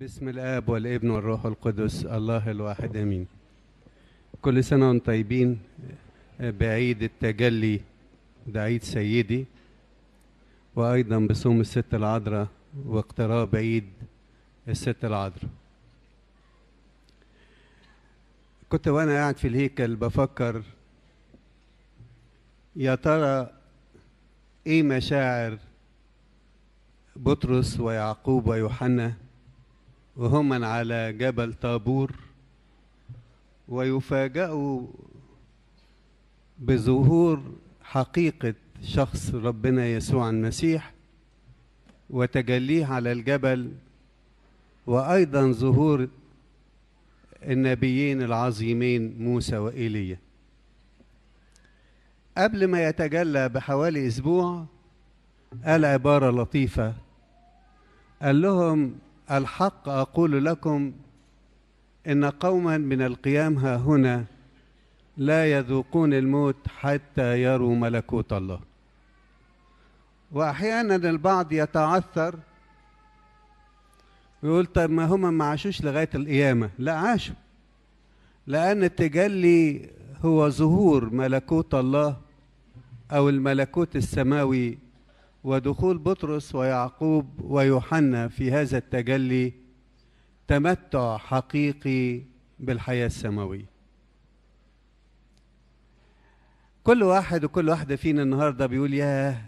بسم الاب والابن والروح القدس الله الواحد امين كل سنه وانتم طيبين بعيد التجلي ده عيد سيدي وايضا بصوم الست العذراء واقتراب عيد الست العذراء كنت وانا قاعد في الهيكل بفكر يا ترى ايه مشاعر بطرس ويعقوب ويوحنا وهما على جبل طابور ويفاجأوا بظهور حقيقة شخص ربنا يسوع المسيح وتجليه على الجبل وأيضا ظهور النبيين العظيمين موسى وإيليا قبل ما يتجلى بحوالي أسبوع قال عبارة لطيفة قال لهم الحق أقول لكم إن قوما من القيام ها هنا لا يذوقون الموت حتى يروا ملكوت الله وأحيانا البعض يتعثر ويقول طب ما هما ما عاشوش لغاية القيامة لا عاشوا لأن التجلي هو ظهور ملكوت الله أو الملكوت السماوي ودخول بطرس ويعقوب ويوحنا في هذا التجلي تمتع حقيقي بالحياه السماويه كل واحد وكل واحده فينا النهارده بيقول ياه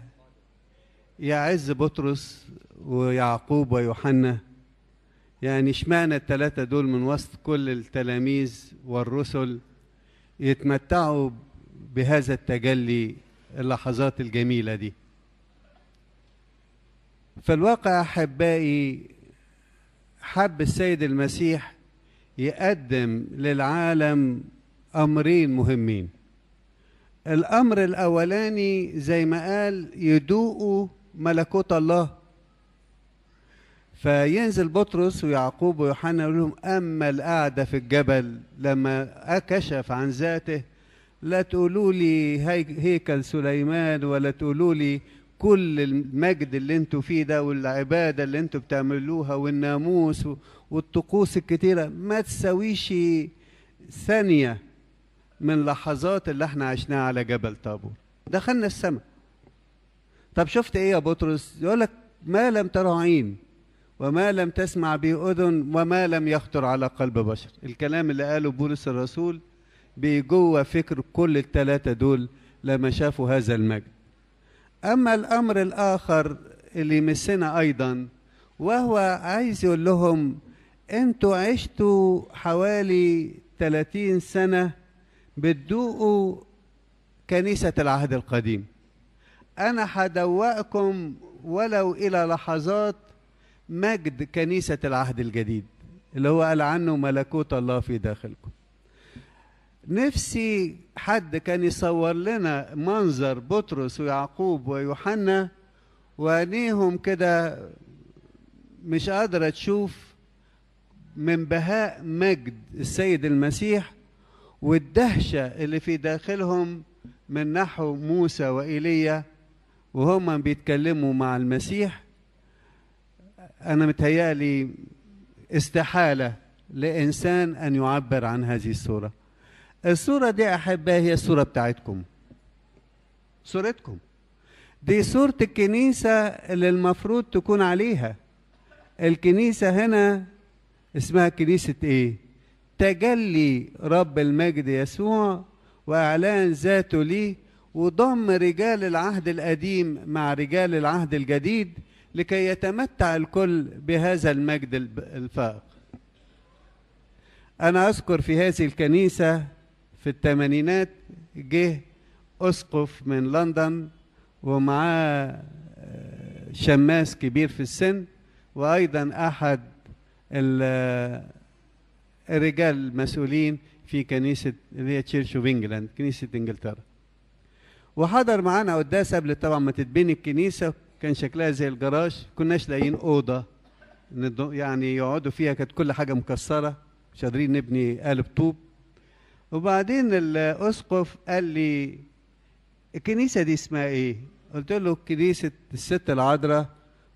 عز بطرس ويعقوب ويوحنا يعني اشمعنى الثلاثه دول من وسط كل التلاميذ والرسل يتمتعوا بهذا التجلي اللحظات الجميله دي فالواقع أحبائي حب السيد المسيح يقدم للعالم أمرين مهمين الأمر الأولاني زي ما قال يدوقوا ملكوت الله فينزل بطرس ويعقوب ويوحنا يقول لهم أما القعدة في الجبل لما كشف عن ذاته لا تقولوا لي هيكل سليمان ولا تقولوا لي كل المجد اللي انتوا فيه ده والعباده اللي انتوا بتعملوها والناموس والطقوس الكتيره ما تساويش ثانيه من لحظات اللي احنا عشناها على جبل طابور دخلنا السماء طب شفت ايه يا بطرس يقول لك ما لم ترى عين وما لم تسمع به اذن وما لم يخطر على قلب بشر الكلام اللي قاله بولس الرسول بجوه فكر كل الثلاثه دول لما شافوا هذا المجد أما الأمر الآخر اللي يمسنا أيضا وهو عايز يقول لهم أنتوا عشتوا حوالي 30 سنة بتدوقوا كنيسة العهد القديم أنا هدوقكم ولو إلى لحظات مجد كنيسة العهد الجديد اللي هو قال عنه ملكوت الله في داخلكم نفسي حد كان يصور لنا منظر بطرس ويعقوب ويوحنا وعينيهم كده مش قادرة تشوف من بهاء مجد السيد المسيح والدهشة اللي في داخلهم من نحو موسى وإيليا وهما بيتكلموا مع المسيح أنا متهيألي استحالة لإنسان أن يعبر عن هذه الصورة الصورة دي أحبها هي الصورة بتاعتكم صورتكم دي صورة الكنيسة اللي المفروض تكون عليها الكنيسة هنا اسمها كنيسة ايه تجلي رب المجد يسوع وإعلان ذاته ليه وضم رجال العهد القديم مع رجال العهد الجديد لكي يتمتع الكل بهذا المجد الفائق أنا أذكر في هذه الكنيسة في الثمانينات جه اسقف من لندن ومعاه آه، شماس كبير في السن وايضا احد الرجال آه، المسؤولين في كنيسه اللي هي تشيرش اوف انجلاند كنيسه انجلترا وحضر معانا قداس قبل طبعا ما تتبني الكنيسه كان شكلها زي الجراج كناش لاقيين اوضه يعني يقعدوا فيها كانت كل حاجه مكسره مش قادرين نبني قالب طوب وبعدين الاسقف قال لي الكنيسه دي اسمها ايه قلت له كنيسه الست العذراء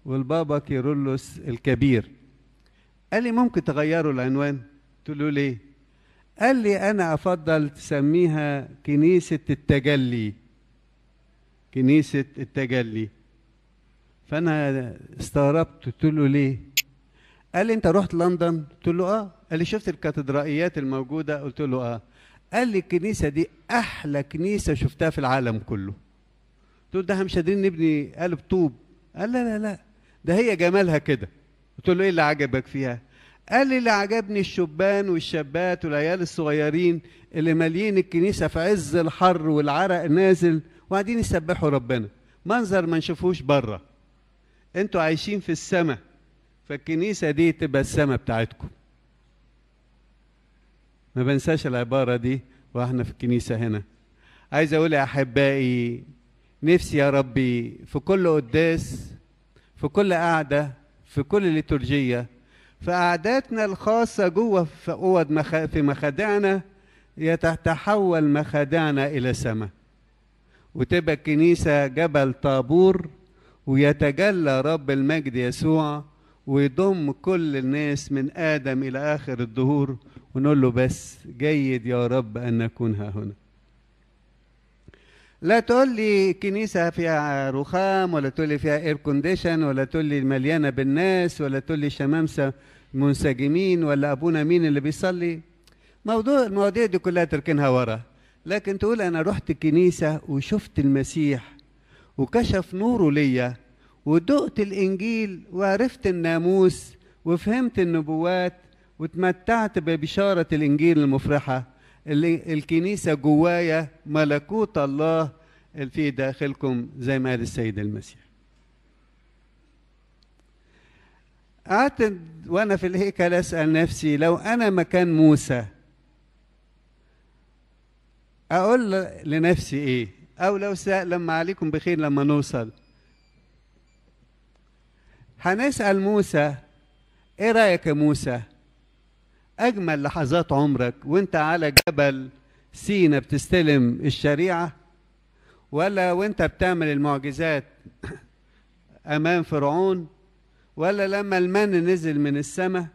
والبابا كيرلس الكبير قال لي ممكن تغيروا العنوان قلت له ليه قال لي انا افضل تسميها كنيسه التجلي كنيسه التجلي فانا استغربت قلت له ليه قال لي انت رحت لندن قلت له اه قال لي شفت الكاتدرائيات الموجوده قلت له اه قال لي الكنيسه دي احلى كنيسه شفتها في العالم كله قلت له ده احنا مش قادرين نبني قلب طوب قال لا لا لا ده هي جمالها كده قلت له ايه اللي عجبك فيها قال لي اللي عجبني الشبان والشابات والعيال الصغيرين اللي مالين الكنيسه في عز الحر والعرق نازل وقاعدين يسبحوا ربنا منظر ما نشوفوش بره انتوا عايشين في السماء فالكنيسه دي تبقى السماء بتاعتكم ما بنساش العبارة دي واحنا في الكنيسة هنا عايز اقول يا احبائي نفسي يا ربي في كل قداس في كل قعدة في كل ليتورجية في قعداتنا الخاصة جوه في أوض مخ... في مخادعنا يتحول مخادعنا إلى سماء وتبقى الكنيسة جبل طابور ويتجلى رب المجد يسوع ويضم كل الناس من آدم إلى آخر الدهور ونقول له بس جيد يا رب أن نكون ها هنا لا تقول لي كنيسة فيها رخام ولا تقول لي فيها اير كونديشن ولا تقول لي مليانة بالناس ولا تقول لي شمامسة منسجمين ولا أبونا مين اللي بيصلي موضوع المواضيع دي كلها تركنها ورا لكن تقول أنا رحت الكنيسة وشفت المسيح وكشف نوره ليا ودقت الإنجيل وعرفت الناموس وفهمت النبوات وتمتعت ببشارة الإنجيل المفرحة اللي الكنيسة جوايا ملكوت الله في داخلكم زي ما قال السيد المسيح قعدت وانا في الهيكل اسال نفسي لو انا مكان موسى اقول لنفسي ايه او لو سأل لما عليكم بخير لما نوصل هنسال موسى ايه رايك يا موسى أجمل لحظات عمرك وأنت على جبل سينا بتستلم الشريعة ولا وأنت بتعمل المعجزات أمام فرعون ولا لما المن نزل من السماء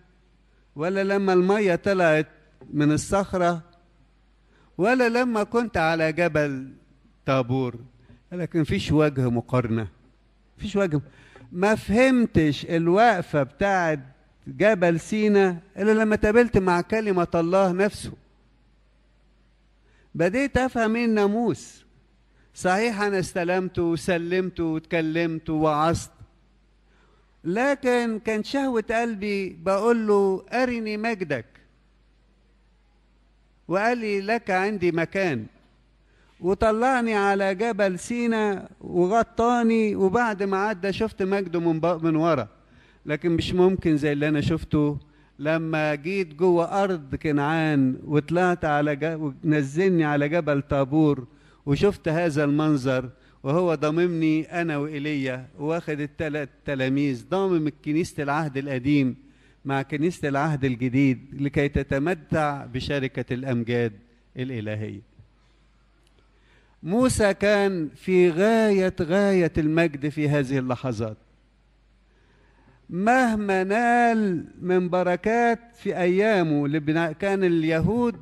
ولا لما المية طلعت من الصخرة ولا لما كنت على جبل طابور لكن مفيش وجه مقارنة مفيش وجه ما فهمتش الوقفة بتاعت جبل سينا إلا لما تقابلت مع كلمة الله نفسه بديت أفهم إيه الناموس صحيح أنا استلمت وسلمت واتكلمت ووعظت لكن كان شهوة قلبي بقول له أرني مجدك وقال لي لك عندي مكان وطلعني على جبل سينا وغطاني وبعد ما عدى شفت مجده من من ورا لكن مش ممكن زي اللي انا شفته لما جيت جوه ارض كنعان وطلعت على ونزلني على جبل طابور وشفت هذا المنظر وهو ضاممني انا وايليا واخد الثلاث تلاميذ ضامم كنيسه العهد القديم مع كنيسه العهد الجديد لكي تتمتع بشركه الامجاد الالهيه موسى كان في غايه غايه المجد في هذه اللحظات مهما نال من بركات في أيامه اللي كان اليهود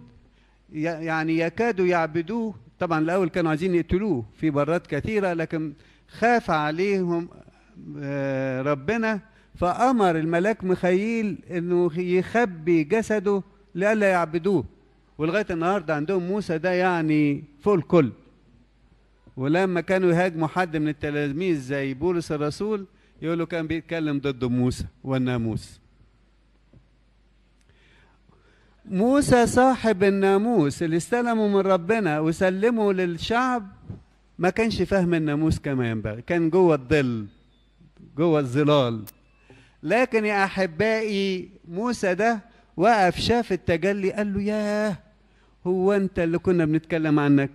يعني يكادوا يعبدوه طبعا الأول كانوا عايزين يقتلوه في برات كثيرة لكن خاف عليهم آه، ربنا فأمر الملاك مخيل أنه يخبي جسده لئلا يعبدوه ولغاية النهاردة عندهم موسى ده يعني فوق الكل ولما كانوا يهاجموا حد من التلاميذ زي بولس الرسول يقول له كان بيتكلم ضد موسى والناموس موسى صاحب الناموس اللي استلمه من ربنا وسلمه للشعب ما كانش فاهم الناموس كما ينبغي كان جوه الظل جوه الظلال لكن يا احبائي موسى ده وقف شاف التجلي قال له ياه هو انت اللي كنا بنتكلم عنك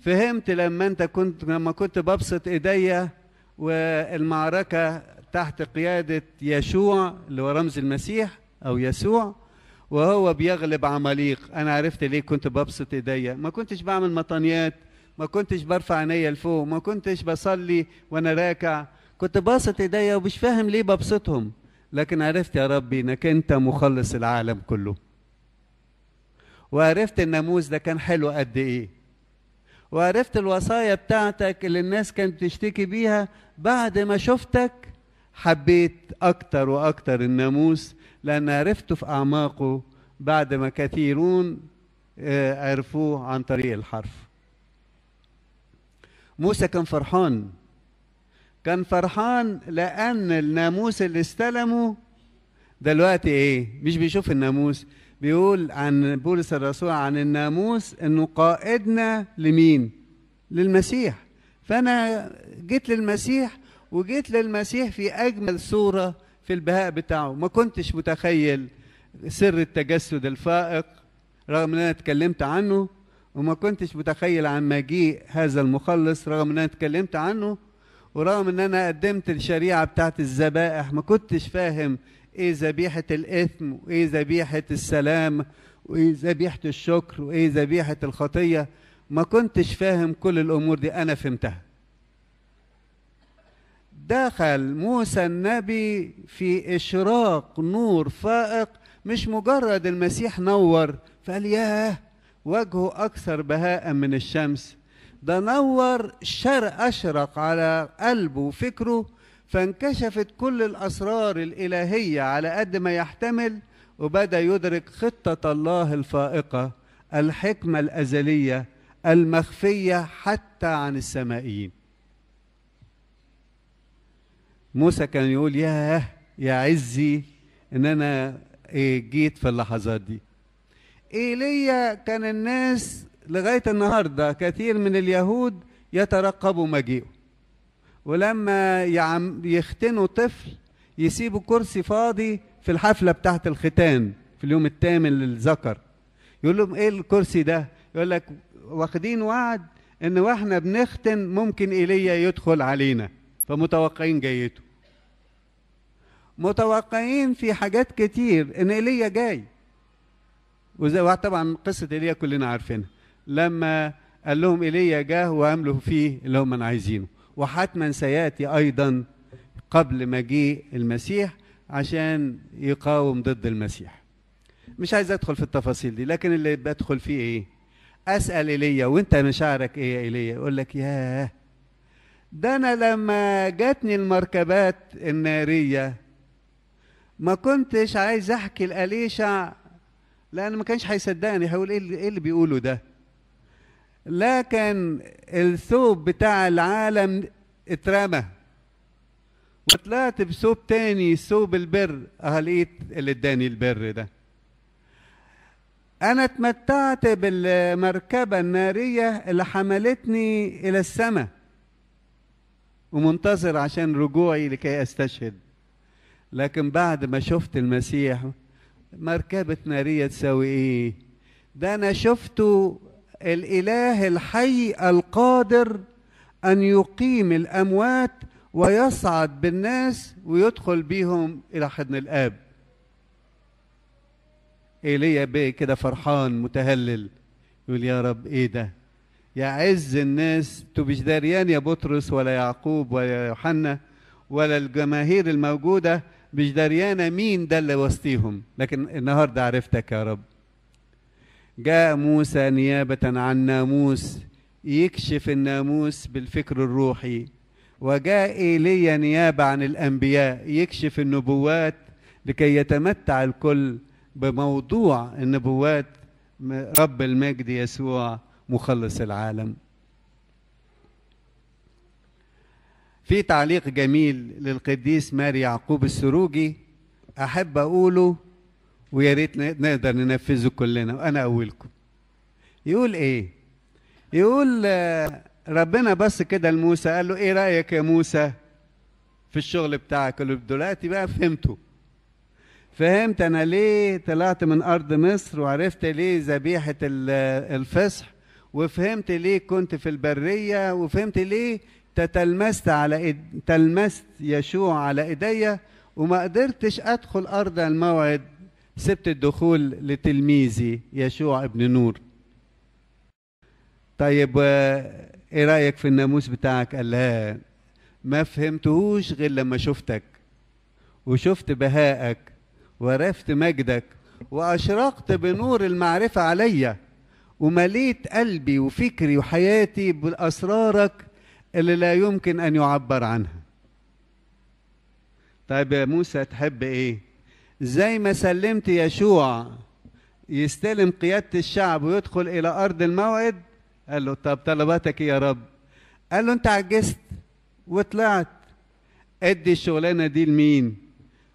فهمت لما انت كنت لما كنت ببسط ايديا والمعركة تحت قيادة يشوع اللي هو رمز المسيح أو يسوع وهو بيغلب عماليق أنا عرفت ليه كنت ببسط إيديا ما كنتش بعمل مطانيات ما كنتش برفع عينيا لفوق ما كنتش بصلي وأنا راكع كنت باسط إيديا ومش فاهم ليه ببسطهم لكن عرفت يا ربي إنك أنت مخلص العالم كله وعرفت الناموس ده كان حلو قد إيه وعرفت الوصايا بتاعتك اللي الناس كانت بتشتكي بيها بعد ما شفتك حبيت أكتر وأكتر الناموس لأن عرفته في أعماقه بعد ما كثيرون آه، عرفوه عن طريق الحرف موسى كان فرحان كان فرحان لأن الناموس اللي استلمه دلوقتي إيه مش بيشوف الناموس بيقول عن بولس الرسول عن الناموس انه قائدنا لمين للمسيح فانا جيت للمسيح وجيت للمسيح في اجمل صوره في البهاء بتاعه ما كنتش متخيل سر التجسد الفائق رغم ان انا اتكلمت عنه وما كنتش متخيل عن مجيء هذا المخلص رغم ان انا اتكلمت عنه ورغم ان انا قدمت الشريعه بتاعت الذبائح ما كنتش فاهم ايه ذبيحه الاثم وايه ذبيحه السلام وايه ذبيحه الشكر وايه ذبيحه الخطيه ما كنتش فاهم كل الامور دي انا فهمتها دخل موسى النبي في إشراق نور فائق مش مجرد المسيح نور فقال ياه وجهه أكثر بهاء من الشمس ده نور شر أشرق على قلبه وفكره فانكشفت كل الأسرار الإلهية على قد ما يحتمل وبدأ يدرك خطة الله الفائقة الحكمة الأزلية المخفية حتى عن السمائيين موسى كان يقول ياه يا عزي ان انا إيه، جيت في اللحظات دي ايليا كان الناس لغايه النهارده كثير من اليهود يترقبوا مجيئه ولما يعم يختنوا طفل يسيبوا كرسي فاضي في الحفله بتاعه الختان في اليوم الثامن للذكر يقول لهم ايه الكرسي ده يقول لك واخدين وعد ان واحنا بنختن ممكن ايليا يدخل علينا فمتوقعين جايته متوقعين في حاجات كتير ان ايليا جاي وزي طبعا قصه ايليا كلنا عارفينها لما قال لهم ايليا جاه وعملوا فيه اللي هم عايزينه وحتما سياتي ايضا قبل مجيء المسيح عشان يقاوم ضد المسيح مش عايز ادخل في التفاصيل دي لكن اللي بدخل فيه ايه اسال ايليا وانت مشاعرك ايه يا ايليا يقول لك ياه ده انا لما جاتني المركبات الناريه ما كنتش عايز احكي لاليشع لان ما كانش هيصدقني هيقول إيه, ايه اللي بيقوله ده لكن الثوب بتاع العالم اترمى وطلعت بثوب تاني ثوب البر اه لقيت اللي اداني البر ده انا اتمتعت بالمركبه الناريه اللي حملتني الى السماء ومنتظر عشان رجوعي لكي استشهد لكن بعد ما شفت المسيح مركبة نارية تساوي ايه ده انا شفته الاله الحي القادر ان يقيم الاموات ويصعد بالناس ويدخل بيهم الى حضن الاب ايليا بيه كده فرحان متهلل يقول يا رب ايه ده يعز الناس مش داريان يا بطرس ولا يعقوب ولا يوحنا ولا الجماهير الموجوده مش دريانة مين ده اللي وسطيهم لكن النهاردة عرفتك يا رب جاء موسى نيابة عن ناموس يكشف الناموس بالفكر الروحي وجاء ايليا نيابة عن الأنبياء يكشف النبوات لكي يتمتع الكل بموضوع النبوات رب المجد يسوع مخلص العالم في تعليق جميل للقديس ماري يعقوب السروجي أحب أقوله ويا ريت نقدر ننفذه كلنا وأنا أولكم يقول إيه؟ يقول آه، ربنا بس كده لموسى قال له إيه رأيك يا موسى في الشغل بتاعك اللي دلوقتي بقى فهمته فهمت أنا ليه طلعت من أرض مصر وعرفت ليه ذبيحة آه، الفصح وفهمت ليه كنت في البرية وفهمت ليه تتلمست على إد... تلمست يشوع على ايديا وما قدرتش ادخل ارض الموعد سبت الدخول لتلميذي يشوع ابن نور طيب آه، ايه رايك في الناموس بتاعك قال لها ما فهمتهوش غير لما شفتك وشفت بهائك ورفت مجدك واشرقت بنور المعرفه عليا ومليت قلبي وفكري وحياتي باسرارك اللي لا يمكن أن يعبر عنها طيب يا موسى تحب إيه زي ما سلمت يشوع يستلم قيادة الشعب ويدخل إلى أرض الموعد قال له طب طلباتك إيه يا رب قال له أنت عجزت وطلعت ادي الشغلانة دي لمين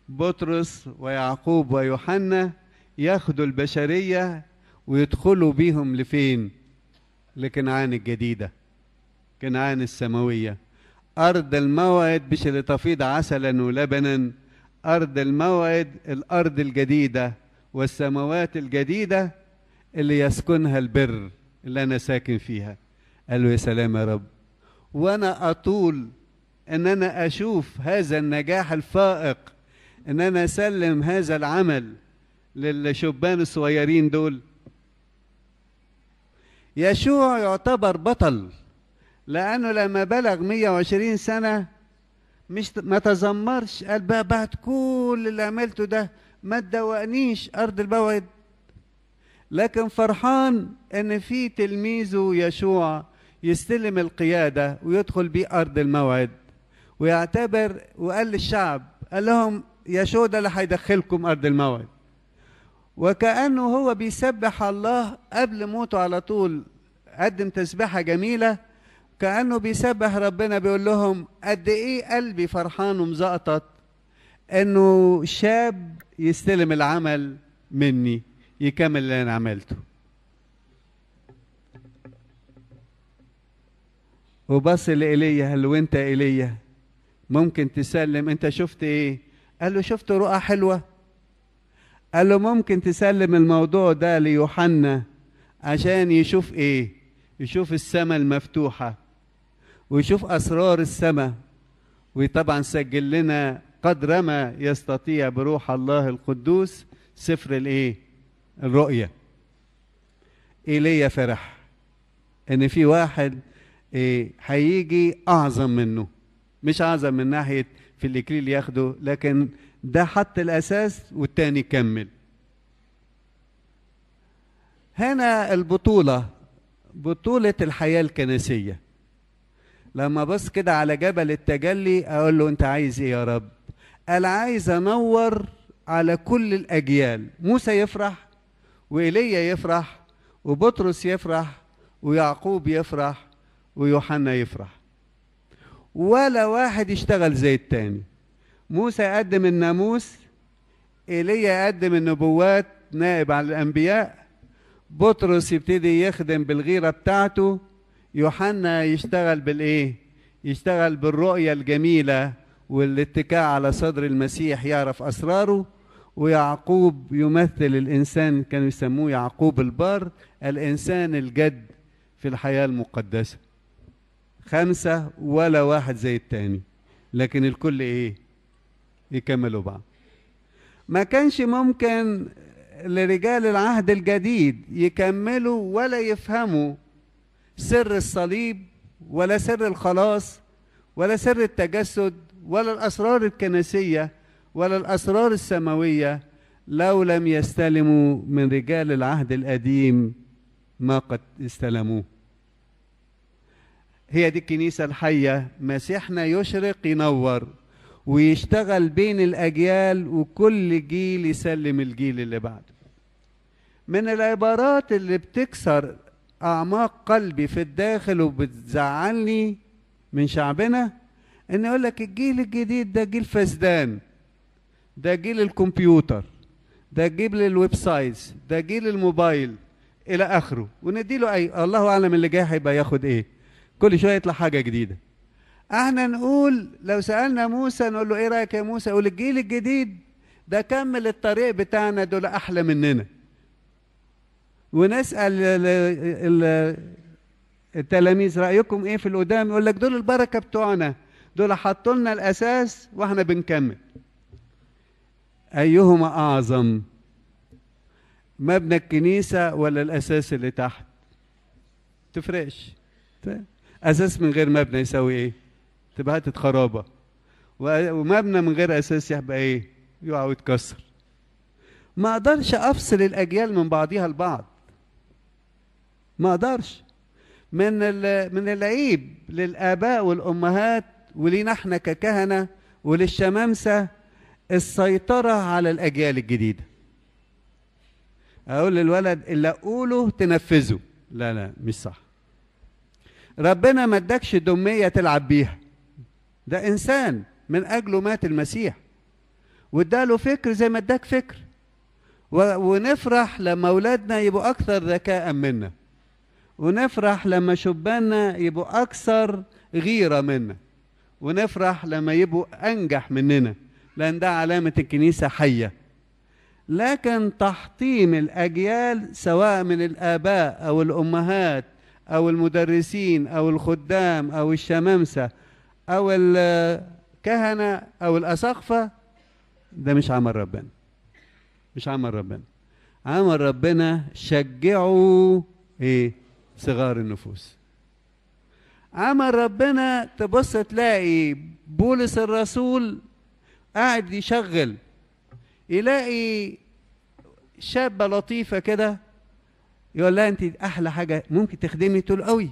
بطرس ويعقوب ويوحنا ياخدوا البشرية ويدخلوا بيهم لفين لكنعان الجديده كنعان السماوية أرض الموعد مش اللي تفيض عسلا ولبنا أرض الموعد الأرض الجديدة والسماوات الجديدة اللي يسكنها البر اللي أنا ساكن فيها قال له يا سلام يا رب وأنا أطول ان انا اشوف هذا النجاح الفائق ان انا اسلم هذا العمل للشبان الصغيرين دول يشوع يعتبر بطل لأنه لما بلغ 120 سنة مش ما تذمرش قال بقى بعد كل اللي عملته ده ما تدوقنيش أرض البوعد لكن فرحان إن في تلميذه يشوع يستلم القيادة ويدخل بيه أرض الموعد ويعتبر وقال للشعب قال لهم يشوع ده اللي هيدخلكم أرض الموعد وكأنه هو بيسبح الله قبل موته على طول قدم تسبيحة جميلة كأنه بيسبح ربنا بيقول لهم قد إيه قلبي فرحان ومزقطط إنه شاب يستلم العمل مني يكمل اللي أنا عملته وبص لإيليا قال له وأنت إيليا ممكن تسلم أنت شفت إيه؟ قال له شفت رؤى حلوة قال له ممكن تسلم الموضوع ده ليوحنا عشان يشوف إيه؟ يشوف السماء المفتوحة ويشوف أسرار السماء وطبعا سجل لنا قدر ما يستطيع بروح الله القدوس سفر الايه الرؤيا ايليا فرح ان في واحد إيه هيجي اعظم منه مش اعظم من ناحيه في الاكليل ياخده لكن ده حط الاساس والتاني كمل هنا البطوله بطوله الحياه الكنسيه لما بص كده على جبل التجلي اقول له انت عايز ايه يا رب قال عايز انور على كل الاجيال موسى يفرح وايليا يفرح وبطرس يفرح ويعقوب يفرح ويوحنا يفرح ولا واحد يشتغل زي التاني موسى يقدم الناموس ايليا يقدم النبوات نائب على الانبياء بطرس يبتدي يخدم بالغيره بتاعته يوحنا يشتغل بالايه يشتغل بالرؤية الجميلة والاتكاء على صدر المسيح يعرف أسراره ويعقوب يمثل الإنسان كانوا يسموه يعقوب البار الإنسان الجد في الحياة المقدسة خمسة ولا واحد زي التاني لكن الكل إيه يكملوا بعض ما كانش ممكن لرجال العهد الجديد يكملوا ولا يفهموا سر الصليب ولا سر الخلاص ولا سر التجسد ولا الأسرار الكنسية ولا الأسرار السماوية لو لم يستلموا من رجال العهد القديم ما قد استلموه هي دي الكنيسة الحية مسيحنا يشرق ينور ويشتغل بين الأجيال وكل جيل يسلم الجيل اللي بعده من العبارات اللي بتكسر اعماق قلبي في الداخل وبتزعلني من شعبنا ان يقول لك الجيل الجديد ده جيل فسدان ده جيل الكمبيوتر ده جيل الويب سايتس ده جيل الموبايل الى اخره ونديله اي الله اعلم اللي جاي هيبقى ياخد ايه كل شويه يطلع حاجه جديده احنا نقول لو سالنا موسى نقول له ايه رايك يا موسى يقول الجيل الجديد ده كمل الطريق بتاعنا دول احلى مننا ونسال التلاميذ رايكم ايه في القدام يقول لك دول البركه بتوعنا دول حطوا لنا الاساس واحنا بنكمل ايهما اعظم مبنى الكنيسه ولا الاساس اللي تحت تفرقش اساس من غير مبنى يساوي ايه تبقى هتت خرابه ومبنى من غير اساس يبقى ايه يقع ويتكسر ما اقدرش افصل الاجيال من بعضها البعض ما قدرش من من العيب للآباء والأمهات ولينا احنا ككهنة وللشمامسة السيطرة على الأجيال الجديدة أقول للولد اللي أقوله تنفذه لا لا مش صح ربنا ما ادكش دمية تلعب بيها ده إنسان من أجله مات المسيح واداله فكر زي ما اداك فكر ونفرح لما أولادنا يبقوا أكثر ذكاء منا ونفرح لما شباننا يبقوا أكثر غيرة منا ونفرح لما يبقوا أنجح مننا لأن ده علامة الكنيسة حية لكن تحطيم الأجيال سواء من الآباء أو الأمهات أو المدرسين أو الخدام أو الشمامسة أو الكهنة أو الأساقفة ده مش عمل ربنا مش عمل ربنا عمل ربنا شجعوا ايه صغار النفوس عمل ربنا تبص تلاقي بولس الرسول قاعد يشغل يلاقي شابة لطيفة كده يقول لها انت احلى حاجة ممكن تخدمي طول قوي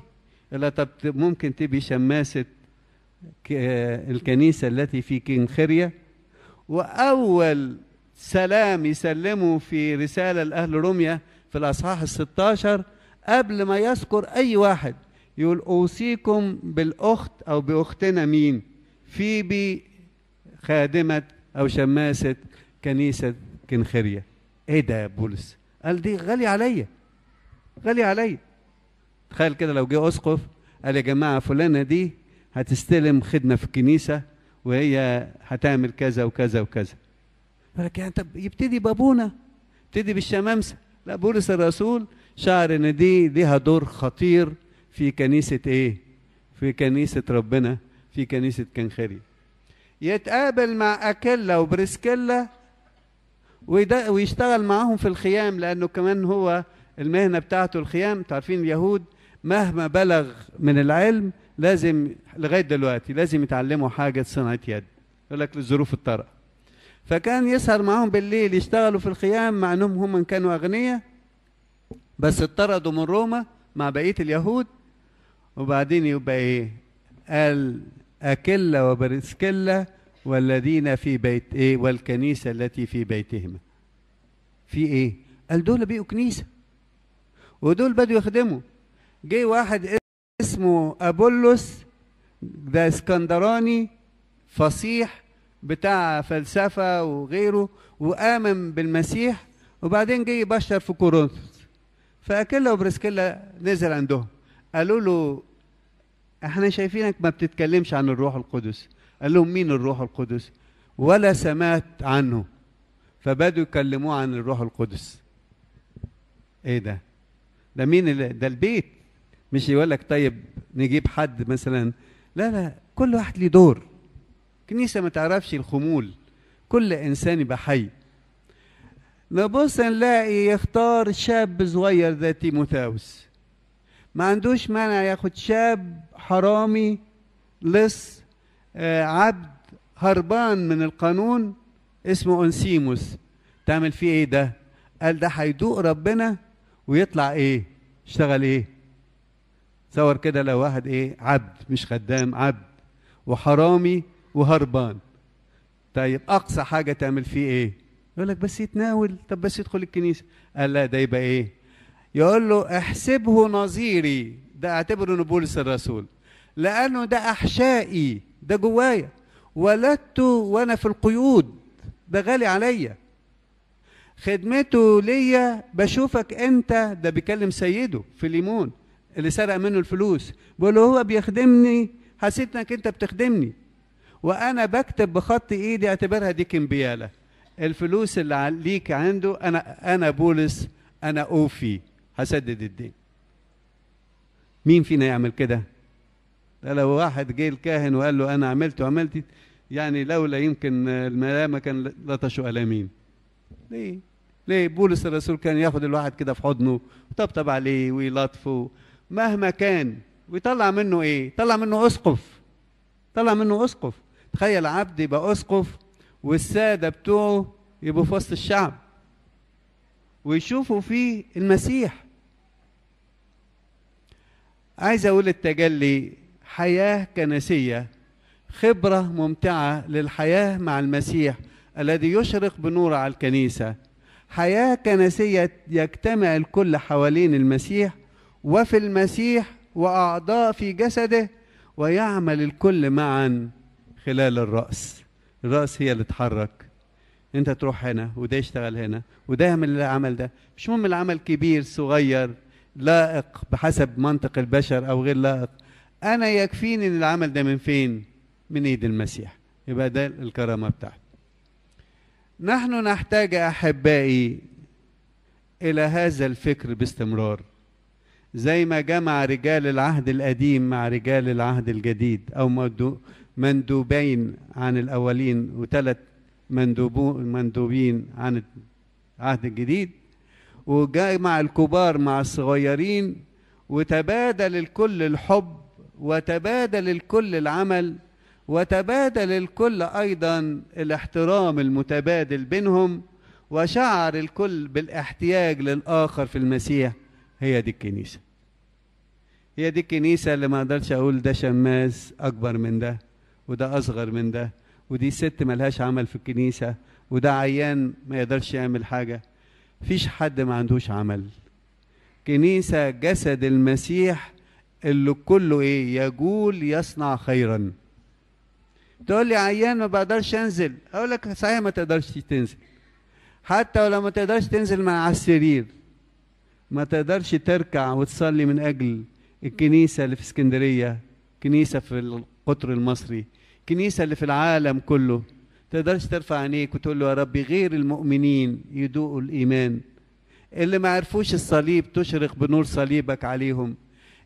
يقول طب ممكن تبي شماسة الكنيسة التي في كينخيريا وأول سلام يسلمه في رسالة لأهل روميا في الأصحاح الستاشر 16 قبل ما يذكر أي واحد يقول أوصيكم بالأخت أو بأختنا مين فيبي خادمة أو شماسة كنيسة كنخرية إيه ده يا بولس قال دي غالية عليا غالية عليا تخيل كده لو جه أسقف قال يا جماعة فلانة دي هتستلم خدمة في الكنيسة وهي هتعمل كذا وكذا وكذا يقول لك يعني طب يبتدي بابونا يبتدي بالشمامسة لا بولس الرسول شعر ان دي ليها دور خطير في كنيسه ايه في كنيسه ربنا في كنيسه كنخري يتقابل مع اكيلا وبريسكيلا ويشتغل معاهم في الخيام لانه كمان هو المهنه بتاعته الخيام تعرفين اليهود مهما بلغ من العلم لازم لغايه دلوقتي لازم يتعلموا حاجه صنعه يد يقول لك للظروف الطارئه فكان يسهر معاهم بالليل يشتغلوا في الخيام مع انهم هم كانوا اغنياء بس اتطردوا من روما مع بقية اليهود وبعدين يبقى ايه قال أكلة وبرسكلة والذين في بيت ايه والكنيسة التي في بيتهما في ايه قال دول بقوا كنيسة ودول بدوا يخدموا جه واحد اسمه أبولس ده اسكندراني فصيح بتاع فلسفة وغيره وآمن بالمسيح وبعدين جه يبشر في كورنثوس فاكيلا وبريسكيلا نزل عندهم قالوا له احنا شايفينك ما بتتكلمش عن الروح القدس قال لهم مين الروح القدس ولا سمعت عنه فبدوا يكلموه عن الروح القدس ايه ده ده مين اللي ده البيت مش يقول لك طيب نجيب حد مثلا لا لا كل واحد ليه دور كنيسة ما تعرفش الخمول كل إنسان يبقى حي نبص نلاقي يختار شاب صغير زي تيموثاوس ما عندوش مانع ياخد شاب حرامي لص آه، عبد هربان من القانون اسمه أنسيموس تعمل فيه ايه ده قال ده هيدوق ربنا ويطلع ايه اشتغل ايه تصور كده لو واحد ايه عبد مش خدام عبد وحرامي وهربان طيب اقصى حاجه تعمل فيه ايه يقول لك بس يتناول طب بس يدخل الكنيسه قال لا ده يبقى ايه يقول له احسبه نظيري ده اعتبره ان بولس الرسول لانه ده احشائي ده جوايا ولدته وانا في القيود ده غالي عليا خدمته ليا بشوفك انت ده بيكلم سيده في ليمون اللي سرق منه الفلوس بيقول له هو بيخدمني حسيت انك انت بتخدمني وانا بكتب بخط ايدي اعتبرها دي كمبياله الفلوس اللي ليك عنده انا انا بولس انا اوفي هسدد الدين مين فينا يعمل كده ده لو واحد جه الكاهن وقال له انا عملت وعملت يعني لولا يمكن الملامه كان لطشوا الامين ليه ليه بولس الرسول كان ياخد الواحد كده في حضنه وطبطب عليه ويلطفه مهما كان ويطلع منه ايه طلع منه اسقف طلع منه اسقف تخيل عبد يبقى اسقف والساده بتوعه يبقوا في وسط الشعب ويشوفوا فيه المسيح عايز اقول التجلي حياه كنسيه خبره ممتعه للحياه مع المسيح الذي يشرق بنور على الكنيسه حياه كنسيه يجتمع الكل حوالين المسيح وفي المسيح واعضاء في جسده ويعمل الكل معا خلال الراس الراس هي اللي تحرك انت تروح هنا وده يشتغل هنا وده يعمل العمل ده مش مهم العمل كبير صغير لائق بحسب منطق البشر او غير لائق انا يكفيني ان العمل ده من فين من ايد المسيح يبقى ده الكرامه بتاعته نحن نحتاج احبائي الى هذا الفكر باستمرار زي ما جمع رجال العهد القديم مع رجال العهد الجديد او مندوبين عن الأولين وثلاث مندوبين عن العهد الجديد مع الكبار مع الصغيرين وتبادل الكل الحب وتبادل الكل العمل وتبادل الكل أيضا الاحترام المتبادل بينهم وشعر الكل بالاحتياج للآخر في المسيح هي دي الكنيسة هي دي الكنيسة اللي ما أقدرش أقول ده شماس أكبر من ده وده أصغر من ده ودي ست ملهاش عمل في الكنيسة وده عيان ما يقدرش يعمل حاجة فيش حد ما عندوش عمل كنيسة جسد المسيح اللي كله ايه يقول يصنع خيرا تقول لي عيان ما بقدرش انزل اقول لك صحيح ما تقدرش تنزل حتى ولو ما تقدرش تنزل مع على السرير ما تقدرش تركع وتصلي من اجل الكنيسه اللي في اسكندريه كنيسه في القطر المصري الكنيسة اللي في العالم كله تقدرش ترفع عينيك وتقول له يا ربي غير المؤمنين يدوقوا الإيمان اللي ما عرفوش الصليب تشرق بنور صليبك عليهم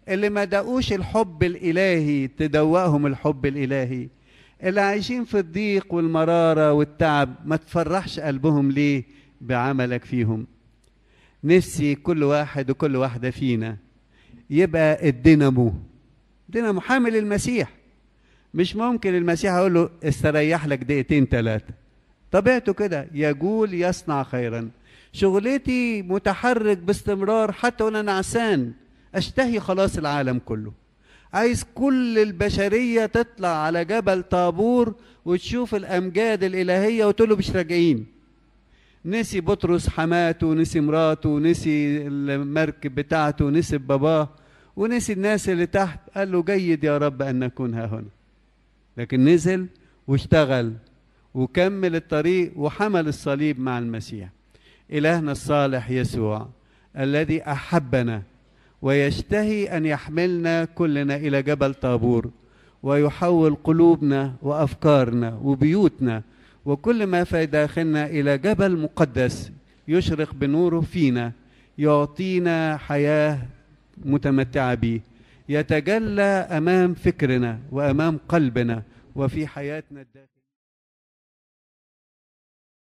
اللي ما دقوش الحب الإلهي تدوقهم الحب الإلهي اللي عايشين في الضيق والمرارة والتعب ما تفرحش قلبهم ليه بعملك فيهم نفسي كل واحد وكل واحدة فينا يبقى الدينامو دينامو حامل المسيح مش ممكن المسيح اقول له استريح لك دقيقتين ثلاثه طبيعته كده يجول يصنع خيرا شغلتي متحرك باستمرار حتى وانا نعسان اشتهي خلاص العالم كله عايز كل البشريه تطلع على جبل طابور وتشوف الامجاد الالهيه وتقول له مش راجعين نسي بطرس حماته نسي مراته نسي المركب بتاعته نسي باباه ونسي الناس اللي تحت قال له جيد يا رب ان نكون ها هنا لكن نزل واشتغل وكمل الطريق وحمل الصليب مع المسيح إلهنا الصالح يسوع الذي أحبنا ويشتهي أن يحملنا كلنا إلى جبل طابور ويحول قلوبنا وأفكارنا وبيوتنا وكل ما في داخلنا إلى جبل مقدس يشرق بنوره فينا يعطينا حياة متمتعة به يتجلى امام فكرنا وامام قلبنا وفي حياتنا الداخليه